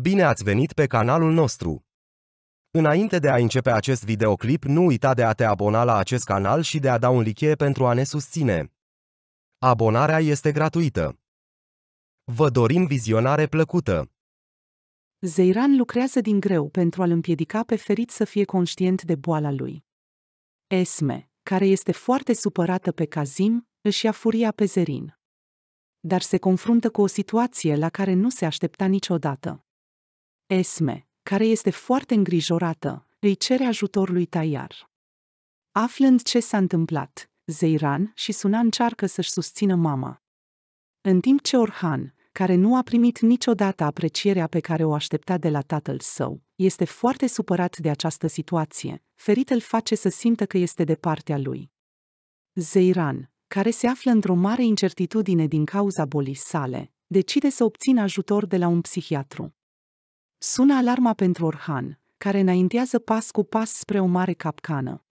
Bine ați venit pe canalul nostru! Înainte de a începe acest videoclip, nu uita de a te abona la acest canal și de a da un like pentru a ne susține. Abonarea este gratuită. Vă dorim vizionare plăcută! Zeiran lucrează din greu pentru a-l împiedica pe Ferit să fie conștient de boala lui. Esme, care este foarte supărată pe Kazim, își ia furia pe Zerin. Dar se confruntă cu o situație la care nu se aștepta niciodată. Esme, care este foarte îngrijorată, îi cere ajutor lui Taiar. Aflând ce s-a întâmplat, Zeiran și Sunan încearcă să-și susțină mama. În timp ce Orhan, care nu a primit niciodată aprecierea pe care o aștepta de la tatăl său, este foarte supărat de această situație, Ferit îl face să simtă că este de partea lui. Zeiran, care se află într-o mare incertitudine din cauza bolii sale, decide să obțină ajutor de la un psihiatru. Sună alarma pentru Orhan, care înaintează pas cu pas spre o mare capcană.